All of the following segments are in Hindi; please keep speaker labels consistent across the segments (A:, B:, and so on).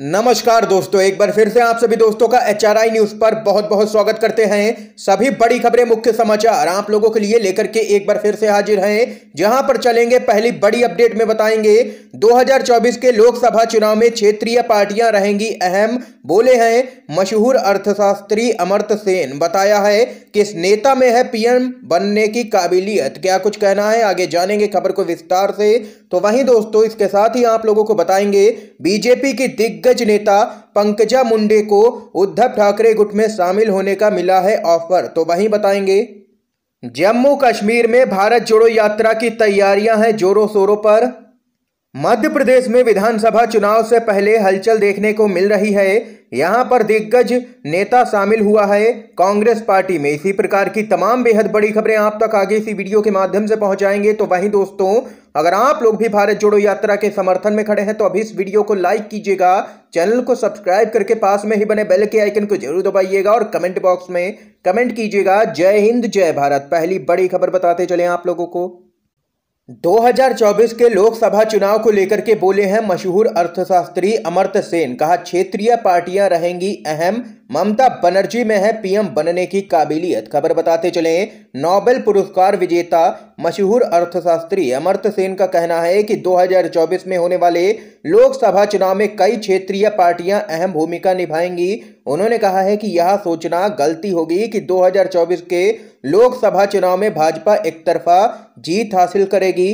A: नमस्कार दोस्तों एक बार फिर से आप सभी दोस्तों का एच आर आई न्यूज पर बहुत बहुत स्वागत करते हैं सभी बड़ी खबरें मुख्य समाचार आप लोगों के लिए लेकर के एक बार फिर से हाजिर हैं जहां पर चलेंगे पहली बड़ी अपडेट में बताएंगे 2024 के लोकसभा चुनाव में क्षेत्रीय पार्टियां रहेंगी अहम बोले हैं मशहूर अर्थशास्त्री अमर्त सेन बताया है किस नेता में है पीएम बनने की काबिलियत क्या कुछ कहना है आगे जानेंगे खबर को विस्तार से तो वहीं दोस्तों इसके साथ ही आप लोगों को बताएंगे बीजेपी की दिग्गज दिग्गज नेता पंकजा मुंडे को उद्धव ठाकरे गुट में शामिल होने का मिला है ऑफर तो वहीं बताएंगे जम्मू कश्मीर में भारत जोड़ो यात्रा की तैयारियां हैं जोरों शोरों पर मध्य प्रदेश में विधानसभा चुनाव से पहले हलचल देखने को मिल रही है यहां पर दिग्गज नेता शामिल हुआ है कांग्रेस पार्टी में इसी प्रकार की तमाम बेहद बड़ी खबरें आप तक आगे इसी वीडियो के माध्यम से पहुंचाएंगे तो वहीं दोस्तों अगर आप लोग भी भारत जोड़ो यात्रा के समर्थन में खड़े हैं तो अभी इस वीडियो को लाइक कीजिएगा चैनल को सब्सक्राइब करके पास में ही बने बेल के आइकन को जरूर दबाइएगा और कमेंट बॉक्स में कमेंट कीजिएगा जय हिंद जय भारत पहली बड़ी खबर बताते चले आप लोगों को 2024 के लोकसभा चुनाव को लेकर के बोले हैं मशहूर अर्थशास्त्री अमर्त सेन कहा क्षेत्रीय पार्टियां रहेंगी अहम ममता बनर्जी में है पीएम बनने की काबिलियत खबर बताते चले नोबेल पुरस्कार विजेता मशहूर अर्थशास्त्री अमर्त सेन का कहना है कि 2024 में होने वाले लोकसभा चुनाव में कई क्षेत्रीय पार्टियां अहम भूमिका निभाएंगी उन्होंने कहा है कि यह सोचना गलती होगी कि 2024 के लोकसभा चुनाव में भाजपा एक तरफा जीत हासिल करेगी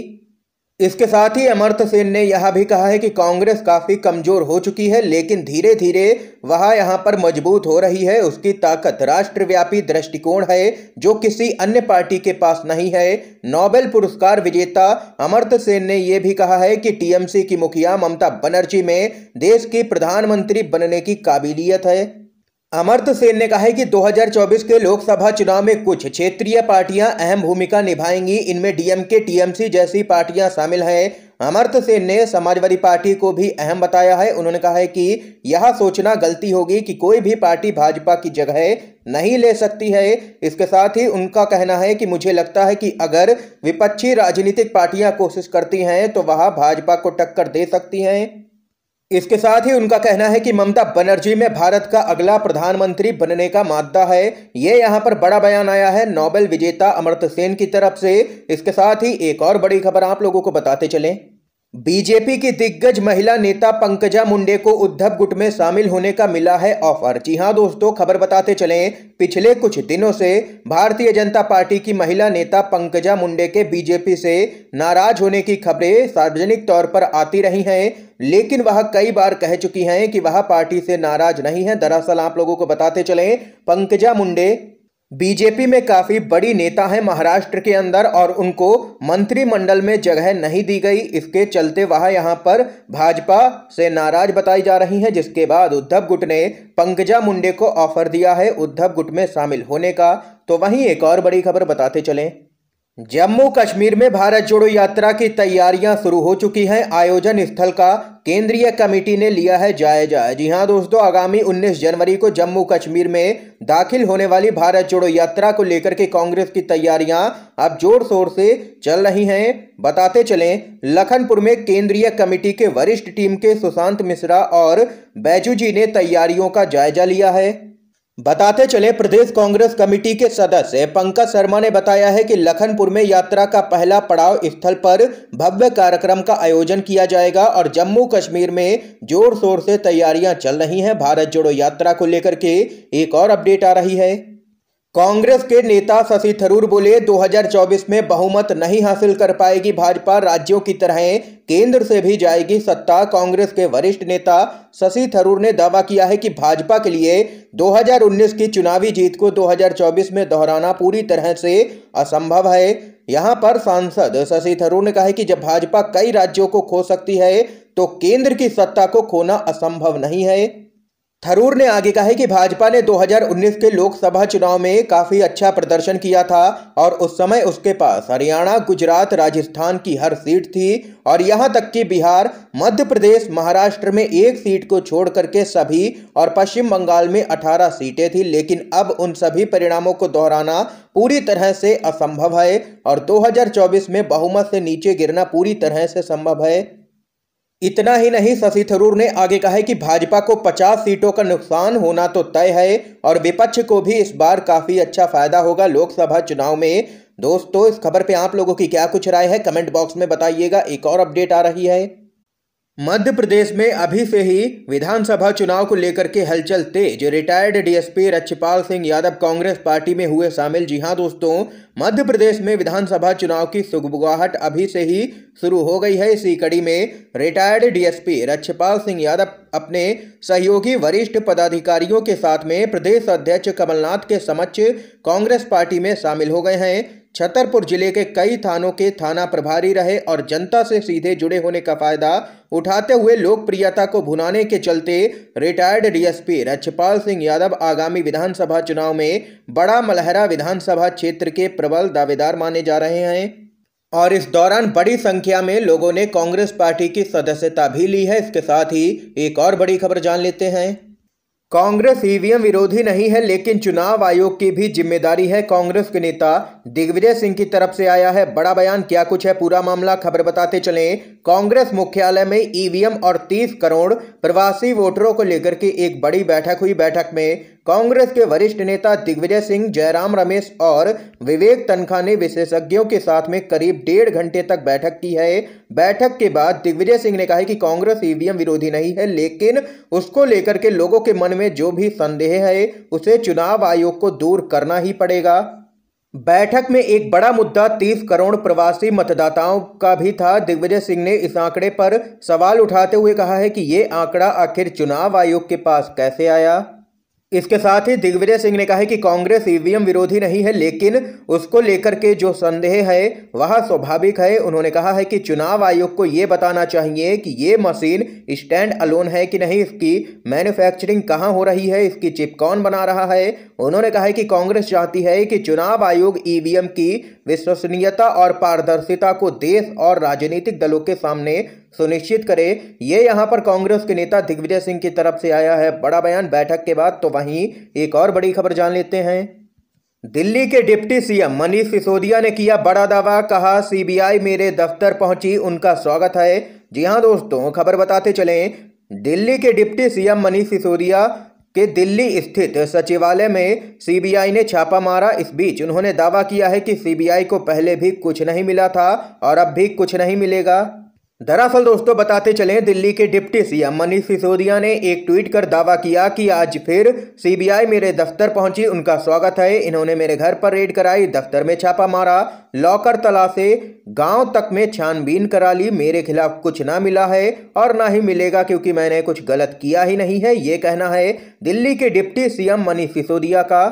A: इसके साथ ही अमर्थ सेन ने यह भी कहा है कि कांग्रेस काफ़ी कमज़ोर हो चुकी है लेकिन धीरे धीरे वह यहाँ पर मजबूत हो रही है उसकी ताकत राष्ट्रव्यापी दृष्टिकोण है जो किसी अन्य पार्टी के पास नहीं है नोबेल पुरस्कार विजेता अमर्थ सेन ने यह भी कहा है कि टीएमसी की मुखिया ममता बनर्जी में देश की प्रधानमंत्री बनने की काबिलियत है अमर्त सेन ने कहा है कि 2024 के लोकसभा चुनाव में कुछ क्षेत्रीय पार्टियां अहम भूमिका निभाएंगी इनमें डीएमके टीएमसी जैसी पार्टियां शामिल हैं अमर्त सेन ने समाजवादी पार्टी को भी अहम बताया है उन्होंने कहा है कि यह सोचना गलती होगी कि कोई भी पार्टी भाजपा की जगह नहीं ले सकती है इसके साथ ही उनका कहना है कि मुझे लगता है कि अगर विपक्षी राजनीतिक पार्टियां कोशिश करती हैं तो वह भाजपा को टक्कर दे सकती हैं इसके साथ ही उनका कहना है कि ममता बनर्जी में भारत का अगला प्रधानमंत्री बनने का मादा है ये यहाँ पर बड़ा बयान आया है नोबेल विजेता अमृत सेन की तरफ से इसके साथ ही एक और बड़ी खबर आप लोगों को बताते चलें बीजेपी की दिग्गज महिला नेता पंकजा मुंडे को उद्धव गुट में शामिल होने का मिला है ऑफर जी हां दोस्तों खबर बताते चलें पिछले कुछ दिनों से भारतीय जनता पार्टी की महिला नेता पंकजा मुंडे के बीजेपी से नाराज होने की खबरें सार्वजनिक तौर पर आती रही हैं लेकिन वह कई बार कह चुकी हैं कि वह पार्टी से नाराज नहीं है दरअसल आप लोगों को बताते चलें पंकजा मुंडे बीजेपी में काफ़ी बड़ी नेता हैं महाराष्ट्र के अंदर और उनको मंत्रिमंडल में जगह नहीं दी गई इसके चलते वह यहां पर भाजपा से नाराज बताई जा रही हैं जिसके बाद उद्धव गुट ने पंकजा मुंडे को ऑफर दिया है उद्धव गुट में शामिल होने का तो वहीं एक और बड़ी खबर बताते चलें जम्मू कश्मीर में भारत जोड़ो यात्रा की तैयारियां शुरू हो चुकी हैं आयोजन स्थल का केंद्रीय कमेटी ने लिया है जायजा जी हां दोस्तों आगामी 19 जनवरी को जम्मू कश्मीर में दाखिल होने वाली भारत जोड़ो यात्रा को लेकर के कांग्रेस की तैयारियां अब जोर शोर से चल रही हैं बताते चलें लखनपुर में केंद्रीय कमेटी के वरिष्ठ टीम के सुशांत मिश्रा और बैजू जी ने तैयारियों का जायजा लिया है बताते चले प्रदेश कांग्रेस कमेटी के सदस्य पंकज शर्मा ने बताया है कि लखनपुर में यात्रा का पहला पड़ाव स्थल पर भव्य कार्यक्रम का आयोजन किया जाएगा और जम्मू कश्मीर में जोर शोर से तैयारियां चल रही हैं भारत जोड़ो यात्रा को लेकर के एक और अपडेट आ रही है कांग्रेस के नेता शशि थरूर बोले 2024 में बहुमत नहीं हासिल कर पाएगी भाजपा राज्यों की तरह केंद्र से भी जाएगी सत्ता कांग्रेस के वरिष्ठ नेता शशि थरूर ने दावा किया है कि भाजपा के लिए 2019 की चुनावी जीत को 2024 में दोहराना पूरी तरह से असंभव है यहां पर सांसद शशि थरूर ने कहा है कि जब भाजपा कई राज्यों को खो सकती है तो केंद्र की सत्ता को खोना असंभव नहीं है थरूर ने आगे कहा कि भाजपा ने 2019 के लोकसभा चुनाव में काफ़ी अच्छा प्रदर्शन किया था और उस समय उसके पास हरियाणा गुजरात राजस्थान की हर सीट थी और यहां तक कि बिहार मध्य प्रदेश महाराष्ट्र में एक सीट को छोड़ करके सभी और पश्चिम बंगाल में 18 सीटें थी लेकिन अब उन सभी परिणामों को दोहराना पूरी तरह से असंभव है और दो में बहुमत से नीचे गिरना पूरी तरह से संभव है इतना ही नहीं शशि थरूर ने आगे कहा है कि भाजपा को 50 सीटों का नुकसान होना तो तय है और विपक्ष को भी इस बार काफ़ी अच्छा फायदा होगा लोकसभा चुनाव में दोस्तों इस खबर पे आप लोगों की क्या कुछ राय है कमेंट बॉक्स में बताइएगा एक और अपडेट आ रही है मध्य प्रदेश में अभी से ही विधानसभा चुनाव को लेकर के हलचल तेज retired DSP Rakshpal Singh Yadav Congress party में हुए शामिल जी हां दोस्तों मध्य प्रदेश में विधानसभा चुनाव की सुगबुगाहट अभी से ही शुरू हो गई है इसी कड़ी में रिटायर्ड डीएसपी रक्षपाल सिंह यादव अपने सहयोगी वरिष्ठ पदाधिकारियों के साथ में प्रदेश अध्यक्ष कमलनाथ के समक्ष कांग्रेस पार्टी में शामिल हो गए हैं छतरपुर जिले के कई थानों के थाना प्रभारी रहे और जनता से सीधे जुड़े होने का फायदा उठाते हुए लोकप्रियता को भुनाने के चलते रिटायर्ड डीएसपी रक्षपाल सिंह यादव आगामी विधानसभा चुनाव में बड़ा मलहरा विधानसभा क्षेत्र के प्रबल दावेदार माने जा रहे हैं और इस दौरान बड़ी संख्या में लोगों ने कांग्रेस पार्टी की सदस्यता भी ली है इसके साथ ही एक और बड़ी खबर जान लेते हैं कांग्रेस ईवीएम विरोधी नहीं है लेकिन चुनाव आयोग की भी जिम्मेदारी है कांग्रेस के नेता दिग्विजय सिंह की तरफ से आया है बड़ा बयान क्या कुछ है पूरा मामला खबर बताते चलें कांग्रेस मुख्यालय में ईवीएम और 30 करोड़ प्रवासी वोटरों को लेकर के एक बड़ी बैठक हुई बैठक में कांग्रेस के वरिष्ठ नेता दिग्विजय सिंह जयराम रमेश और विवेक तनखा ने विशेषज्ञों के साथ में करीब डेढ़ घंटे तक बैठक की है बैठक के बाद दिग्विजय सिंह ने कहा कि कांग्रेस ईवीएम विरोधी नहीं है लेकिन उसको लेकर के लोगों के मन में जो भी संदेह है उसे चुनाव आयोग को दूर करना ही पड़ेगा बैठक में एक बड़ा मुद्दा 30 करोड़ प्रवासी मतदाताओं का भी था दिग्विजय सिंह ने इस आंकड़े पर सवाल उठाते हुए कहा है कि ये आंकड़ा आखिर चुनाव आयोग के पास कैसे आया इसके साथ ही दिग्विजय सिंह ने कहा कि कांग्रेस ईवीएम विरोधी नहीं है लेकिन उसको लेकर के जो संदेह है वह स्वाभाविक है उन्होंने कहा है कि चुनाव आयोग को ये बताना चाहिए कि ये मशीन स्टैंड अलोन है कि नहीं इसकी मैन्युफैक्चरिंग कहाँ हो रही है इसकी चिप कौन बना रहा है उन्होंने कहा है कि कांग्रेस चाहती है कि चुनाव आयोग ई की विश्वसनीयता और पारदर्शिता को देश और राजनीतिक दलों के सामने सुनिश्चित करे ये यहाँ पर कांग्रेस के नेता दिग्विजय सिंह की तरफ से आया है बड़ा बयान बैठक के बाद तो वहीं एक और बड़ी खबर जान लेते हैं दिल्ली के डिप्टी सीएम मनीष सिसोदिया ने किया बड़ा दावा कहा सीबीआई मेरे दफ्तर पहुंची उनका स्वागत है जी हाँ दोस्तों खबर बताते चलें दिल्ली के डिप्टी सीएम मनीष सिसोदिया के दिल्ली स्थित सचिवालय में सीबीआई ने छापा मारा इस बीच उन्होंने दावा किया है कि सीबीआई को पहले भी कुछ नहीं मिला था और अब भी कुछ नहीं मिलेगा दरअसल दोस्तों बताते चलें दिल्ली के डिप्टी सीएम मनीष सिसोदिया ने एक ट्वीट कर दावा किया कि आज फिर सीबीआई मेरे दफ्तर पहुंची उनका स्वागत है इन्होंने मेरे घर पर रेड कराई दफ्तर में छापा मारा लॉकर तलाशे गांव तक में छानबीन करा ली मेरे खिलाफ कुछ ना मिला है और ना ही मिलेगा क्योंकि मैंने कुछ गलत किया ही नहीं है ये कहना है दिल्ली के डिप्टी सी मनीष सिसोदिया का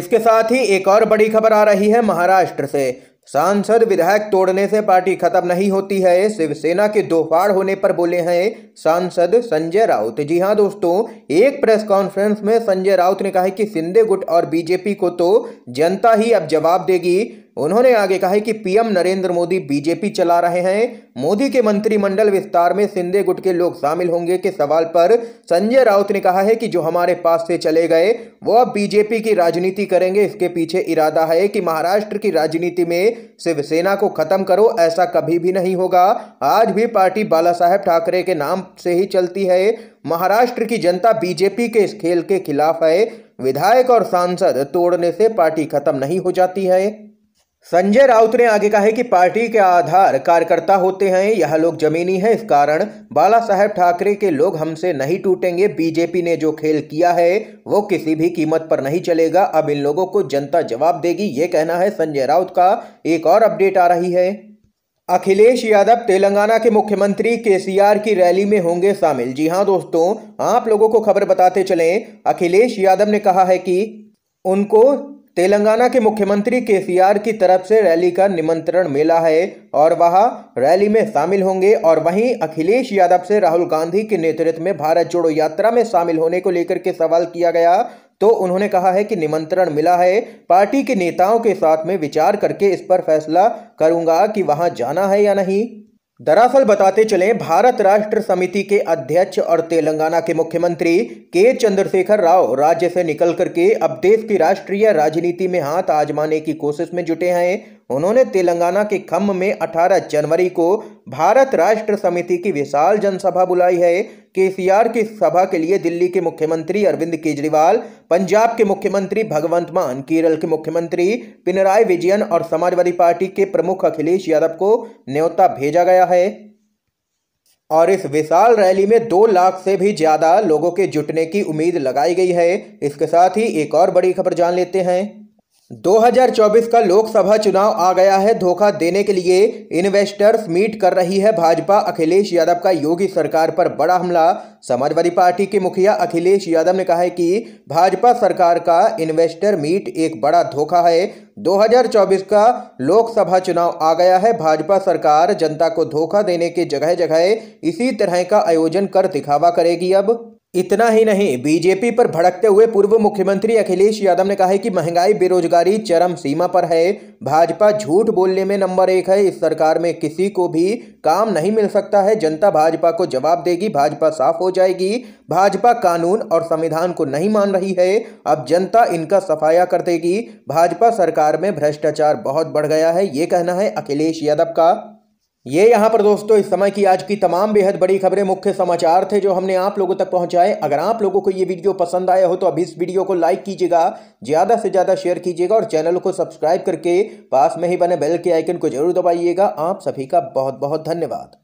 A: इसके साथ ही एक और बड़ी खबर आ रही है महाराष्ट्र से सांसद विधायक तोड़ने से पार्टी खत्म नहीं होती है शिवसेना के दो फाड़ होने पर बोले हैं सांसद संजय राउत जी हां दोस्तों एक प्रेस कॉन्फ्रेंस में संजय राउत ने कहा कि सिंधे गुट और बीजेपी को तो जनता ही अब जवाब देगी उन्होंने आगे कहा कि पीएम नरेंद्र मोदी बीजेपी चला रहे हैं मोदी के मंत्रिमंडल विस्तार में सिंधे गुट के लोग शामिल होंगे के सवाल पर संजय राउत ने कहा है कि जो हमारे पास से चले गए वो अब बीजेपी की राजनीति करेंगे इसके पीछे इरादा है कि महाराष्ट्र की राजनीति में शिवसेना को खत्म करो ऐसा कभी भी नहीं होगा आज भी पार्टी बाला साहेब ठाकरे के नाम से ही चलती है महाराष्ट्र की जनता बीजेपी के इस खेल के खिलाफ है विधायक और सांसद तोड़ने से पार्टी खत्म नहीं हो जाती है संजय राउत ने आगे कहा है कि पार्टी के आधार कार्यकर्ता होते हैं यह लोग जमीनी है इस कारण बाला साहेब ठाकरे के लोग हमसे नहीं टूटेंगे बीजेपी ने जो खेल किया है वो किसी भी कीमत पर नहीं चलेगा अब इन लोगों को जनता जवाब देगी ये कहना है संजय राउत का एक और अपडेट आ रही है अखिलेश यादव तेलंगाना के मुख्यमंत्री केसीआर की रैली में होंगे शामिल जी हाँ दोस्तों आप लोगों को खबर बताते चलें अखिलेश यादव ने कहा है कि उनको तेलंगाना के मुख्यमंत्री के की तरफ से रैली का निमंत्रण मिला है और वह रैली में शामिल होंगे और वहीं अखिलेश यादव से राहुल गांधी के नेतृत्व में भारत जोड़ो यात्रा में शामिल होने को लेकर के सवाल किया गया तो उन्होंने कहा है कि निमंत्रण मिला है पार्टी के नेताओं के साथ में विचार करके इस पर फैसला करूंगा कि वहां जाना है या नहीं दरअसल बताते चले भारत राष्ट्र समिति के अध्यक्ष और तेलंगाना के मुख्यमंत्री के चंद्रशेखर राव राज्य से निकल करके अब देश की राष्ट्रीय राजनीति में हाथ आजमाने की कोशिश में जुटे हैं उन्होंने तेलंगाना के खम में 18 जनवरी को भारत राष्ट्र समिति की विशाल जनसभा बुलाई है केसीआर की सभा के लिए दिल्ली के मुख्यमंत्री अरविंद केजरीवाल पंजाब के मुख्यमंत्री भगवंत मान केरल के मुख्यमंत्री पिनराय विजयन और समाजवादी पार्टी के प्रमुख अखिलेश यादव को न्योता भेजा गया है और इस विशाल रैली में दो लाख से भी ज़्यादा लोगों के जुटने की उम्मीद लगाई गई है इसके साथ ही एक और बड़ी खबर जान लेते हैं 2024 का लोकसभा चुनाव आ गया है धोखा देने के लिए इन्वेस्टर्स मीट कर रही है भाजपा अखिलेश यादव का योगी सरकार पर बड़ा हमला समाजवादी पार्टी के मुखिया अखिलेश यादव ने कहा है कि भाजपा सरकार का इन्वेस्टर मीट एक बड़ा धोखा है 2024 का लोकसभा चुनाव आ गया है भाजपा सरकार जनता को धोखा देने के जगह जगह इसी तरह का आयोजन कर दिखावा करेगी अब इतना ही नहीं बीजेपी पर भड़कते हुए पूर्व मुख्यमंत्री अखिलेश यादव ने कहा है कि महंगाई बेरोजगारी चरम सीमा पर है भाजपा झूठ बोलने में नंबर एक है इस सरकार में किसी को भी काम नहीं मिल सकता है जनता भाजपा को जवाब देगी भाजपा साफ हो जाएगी भाजपा कानून और संविधान को नहीं मान रही है अब जनता इनका सफाया कर देगी भाजपा सरकार में भ्रष्टाचार बहुत बढ़ गया है ये कहना है अखिलेश यादव का ये यहाँ पर दोस्तों इस समय की आज की तमाम बेहद बड़ी खबरें मुख्य समाचार थे जो हमने आप लोगों तक पहुँचाए अगर आप लोगों को ये वीडियो पसंद आया हो तो अभी इस वीडियो को लाइक कीजिएगा ज़्यादा से ज़्यादा शेयर कीजिएगा और चैनल को सब्सक्राइब करके पास में ही बने बेल के आइकन को जरूर दबाइएगा आप सभी का बहुत बहुत धन्यवाद